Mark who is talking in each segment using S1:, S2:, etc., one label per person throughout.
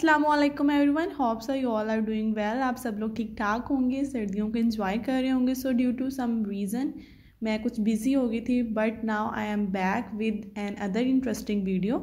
S1: Aslam everyone hopes are you all are doing well आप सब लोग ठीक ठाक होंगे सर्दियों को इन्जॉय कर रहे होंगे so due to some reason मैं कुछ बिज़ी हो गई थी but now I am back with another interesting video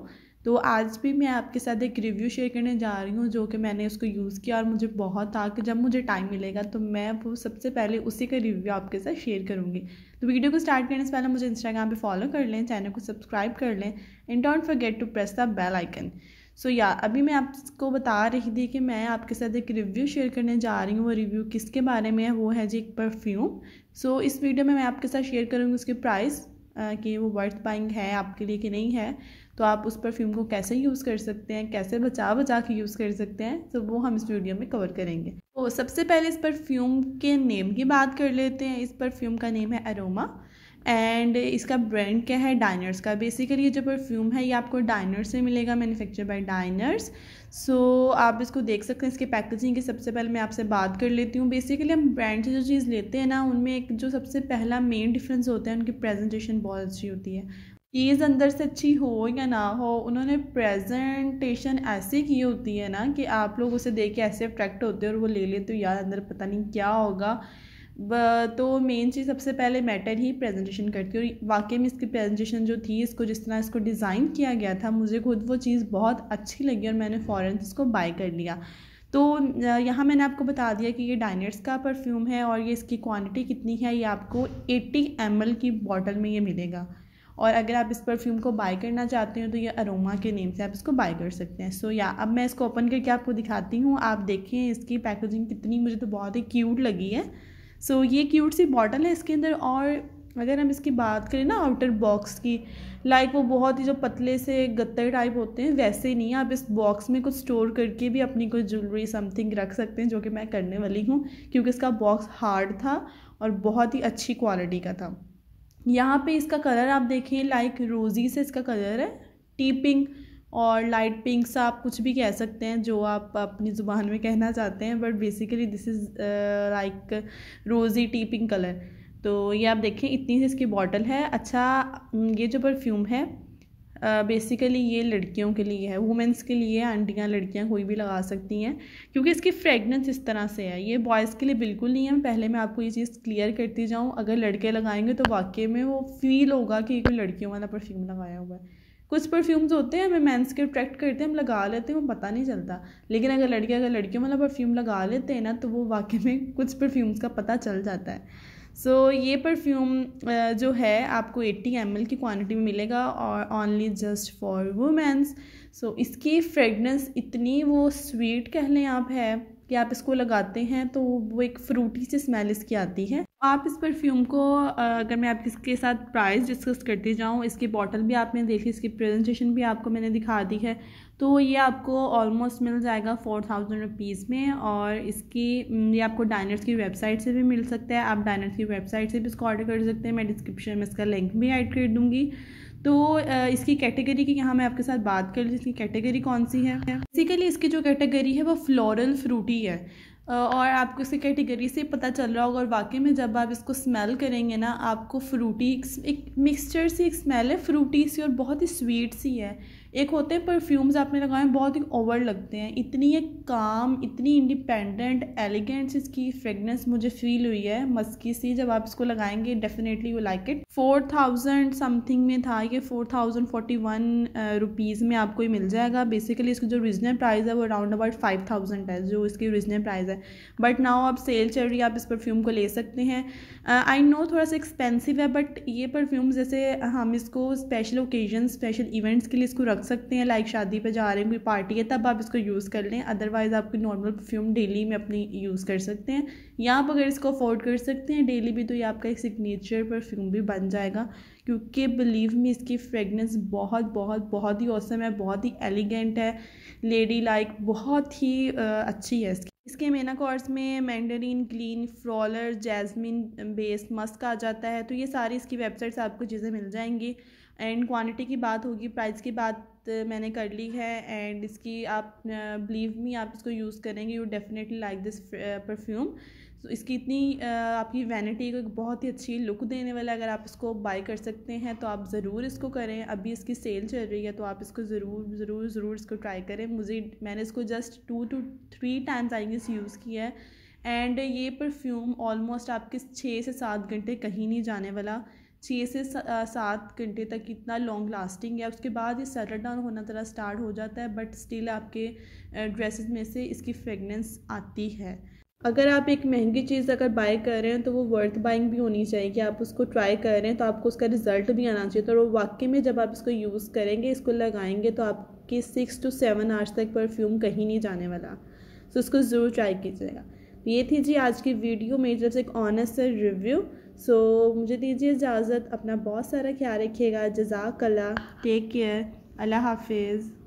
S1: तो आज भी मैं आपके साथ एक रिव्यू शेयर करने जा रही हूँ जो कि मैंने उसको यूज़ किया और मुझे बहुत था कि जब मुझे टाइम मिलेगा तो मैं वो सबसे पहले उसी का रिव्यू आपके साथ शेयर करूँगी तो वीडियो को स्टार्ट करने से पहले मुझे इंस्टाग्राम पे फॉलो कर लें चैनल को सब्सक्राइब कर लें and don't forget to press the bell icon so so, या yeah, अभी मैं आपको बता रही थी कि मैं आपके साथ एक रिव्यू शेयर करने जा रही हूँ वो रिव्यू किसके बारे में है वो है जी एक परफ्यूम सो so, इस वीडियो में मैं आपके साथ शेयर करूँगी उसके प्राइस कि वो वर्थ पाइंग है आपके लिए कि नहीं है तो आप उस परफ्यूम को कैसे यूज़ कर सकते हैं कैसे बचा बचा के यूज़ कर सकते हैं तो वो हम इस वीडियो में कवर करेंगे तो सबसे पहले इस परफ्यूम के नेम की बात कर लेते हैं इस परफ्यूम का नेम है अरोमा एंड इसका ब्रांड क्या है डाइनर्स का बेसिकली ये जो परफ्यूम है ये आपको डाइनर्स से मिलेगा मैन्युफैक्चर बाय डाइनर्स सो आप इसको देख सकते हैं इसके पैकेजिंग की सबसे पहले मैं आपसे बात कर लेती हूँ बेसिकली हम ब्रांड से जो चीज़ लेते हैं ना उनमें एक जो सबसे पहला मेन डिफरेंस होता है उनकी प्रेजेंटेशन बहुत अच्छी होती है चीज़ अंदर से अच्छी हो या ना हो उन्होंने प्रेजेंटेशन ऐसे की होती है ना कि आप लोग उसे देख के ऐसे अट्रैक्ट होते हैं और वो ले लेते हो यार अंदर पता नहीं क्या होगा तो मेन चीज़ सबसे पहले मैटर ही प्रेजेंटेशन करती हूँ वाकई में इसकी प्रेजेंटेशन जो थी इसको जिस तरह इसको डिज़ाइन किया गया था मुझे खुद वो चीज़ बहुत अच्छी लगी और मैंने फ़ौरन इसको बाय कर लिया तो यहाँ मैंने आपको बता दिया कि ये डाइनर्स का परफ्यूम है और ये इसकी क्वांटिटी कितनी है ये आपको 80 एम की बॉटल में ये मिलेगा और अगर आप इस परफ्यूम को बाय करना चाहते हो तो ये अरोमा के नेम से आप इसको बाय कर सकते हैं सो so, या अब मैं इसको ओपन करके आपको दिखाती हूँ आप देखें इसकी पैकेजिंग कितनी मुझे तो बहुत ही क्यूट लगी है सो ये क्यूट सी बॉटल है इसके अंदर और अगर हम इसकी बात करें ना आउटर बॉक्स की लाइक वो बहुत ही जो पतले से गत्ते टाइप होते हैं वैसे ही नहीं आप इस बॉक्स में कुछ स्टोर करके भी अपनी कोई ज्वेलरी समथिंग रख सकते हैं जो कि मैं करने वाली हूँ क्योंकि इसका बॉक्स हार्ड था और बहुत ही अच्छी क्वालिटी का था यहाँ पे इसका कलर आप देखें लाइक रोज़ी से इसका कलर है टी पिंक और लाइट पिंक सा आप कुछ भी कह सकते हैं जो आप अपनी ज़ुबान में कहना चाहते हैं but basically this is like rosy tea pink colour तो ये आप देखें इतनी सी इसकी बॉटल है अच्छा ये जो परफ्यूम है बेसिकली uh, ये लड़कियों के लिए है वुमेंस के लिए आंटियाँ लड़कियाँ कोई भी लगा सकती हैं क्योंकि इसकी फ्रेगनेंस इस तरह से है ये बॉयज़ के लिए बिल्कुल नहीं है पहले मैं आपको ये चीज़ क्लियर करती जाऊँ अगर लड़के लगाएंगे तो वाकई में वो फील होगा कि कोई लड़कियों वाला परफ्यूम लगाया हुआ है कुछ परफ्यूम्स होते हैं हमें मैंस के अट्रैक्ट करते हैं हम लगा लेते हैं वो पता नहीं चलता लेकिन अगर लड़के अगर लड़कियों वाला परफ्यूम लगा लेते हैं ना तो वो वाकई में कुछ परफ्यूम्स का पता चल जाता है सो so, ये परफ्यूम जो है आपको 80 एम की क्वांटिटी में मिलेगा और only just for women's so इसकी फ्रेगनेंस इतनी वो स्वीट कह लें आप है कि आप इसको लगाते हैं तो वो एक फ्रूटी से स्मेल इसकी आती है आप इस परफ्यूम को अगर मैं आप इसके साथ प्राइस डिस्कस करती जाऊँ इसकी बॉटल भी आपने देखी इसकी प्रेजेंटेशन भी आपको मैंने दिखा दी है तो ये आपको ऑलमोस्ट मिल जाएगा फोर थाउजेंड रुपीज़ में और इसकी ये आपको डाइनर्स की वेबसाइट से भी मिल सकता है आप डाइनर्स की वेबसाइट से भी इसको ऑर्डर कर सकते हैं मैं डिस्क्रिप्शन में इसका लिंक भी ऐड कर दूँगी तो इसकी कैटेगरी की यहाँ मैं आपके साथ बात कर लूँ इसकी कैटेगरी कौन सी है बेसिकली इसकी जो कैटेगरी है वो फ्लोरल फ्रूटी है और आपको इसकी कैटेगरी से पता चल रहा होगा और वाकई में जब आप इसको स्मेल करेंगे ना आपको फ्रूटी एक मिक्सचर सी एक स्मेल है फ्रूटी सी और बहुत ही स्वीट सी है एक होते हैं परफ्यूम्स आपने लगाए हैं बहुत ही ओवर लगते हैं इतनी ये काम इतनी इंडिपेंडेंट एलिगेंट इसकी फ्रेगनेंस मुझे फील हुई है मस्की सी जब आप इसको लगाएंगे definitely you like it four thousand something में था ये four thousand forty one rupees में आपको ये मिल जाएगा बेसिकली इसकी जो रिजनल प्राइस है वो अराउंड अबाउट फाइव थाउजेंड है जो इसकी ओरिजिनल प्राइस है बट नाउ आप सेल चल रही है आप इस परफ्यूम को ले सकते हैं आई uh, नो थोड़ा सा एक्सपेंसिव है बट ये परफ्यूम जैसे हम इसको स्पेशल ओकेजन स्पेशल इवेंट्स के लिए इसको रख सकते हैं लाइक शादी पे जा रहे हैं कोई पार्टी है तब आप इसको यूज़ कर लें अदरवाइज़ आप कोई नॉर्मल परफ्यूम डेली में अपनी यूज़ कर सकते हैं या आप अगर इसको अफोर्ड कर सकते हैं डेली भी तो ये आपका एक सिग्नेचर परफ्यूम भी बन जाएगा क्योंकि बिलीव में इसकी फ्रेगनेंस बहुत बहुत बहुत ही औसम है बहुत ही एलिगेंट है लेडी लाइक बहुत ही अच्छी है इसकी इसके मेना कॉर्ड्स में मैंडरीन ग्लिन फ्रॉलर जैस्मिन बेस मस्क आ जाता है तो ये सारी इसकी वेबसाइट्स आपको चीज़ें मिल जाएंगी एंड क्वांटिटी की बात होगी प्राइस की बात मैंने कर ली है एंड इसकी आप बिलीव मी आप इसको यूज़ करेंगे you definitely like this perfume तो इसकी इतनी आपकी वैनिटी को बहुत ही अच्छी लुक देने वाला अगर आप इसको बाय कर सकते हैं तो आप ज़रूर इसको करें अभी इसकी सेल चल रही है तो आप इसको ज़रूर ज़रूर ज़रूर इसको ट्राई करें मुझे मैंने इसको just two two three times I guess use किया है एंड ये परफ्यूम ऑलमोस्ट आपके छः से सात घंटे कहीं नहीं जाने वाला छः से सात घंटे तक इतना लॉन्ग लास्टिंग है उसके बाद ये सटर डाउन होना तरह स्टार्ट हो जाता है बट स्टिल आपके ड्रेसेस में से इसकी फ्रेगनेंस आती है अगर आप एक महंगी चीज़ अगर बाय कर रहे हैं तो वो वर्थ बाइंग भी होनी चाहिए कि आप उसको ट्राई कर रहे हैं तो आपको उसका रिजल्ट भी आना चाहिए तो वाकई में जब आप इसको यूज़ करेंगे इसको लगाएंगे तो आपके सिक्स टू सेवन आवर्स तक परफ्यूम कहीं नहीं जाने वाला सो इसको ज़रूर ट्राई कीजिएगा तो ये थी जी आज की वीडियो मेरी तरफ से एक ऑनेस्ट रिव्यू सो मुझे दीजिए इजाज़त अपना बहुत सारा ख्याल रखिएगा जजाकला टेक केयर अल्लाह हाफिज़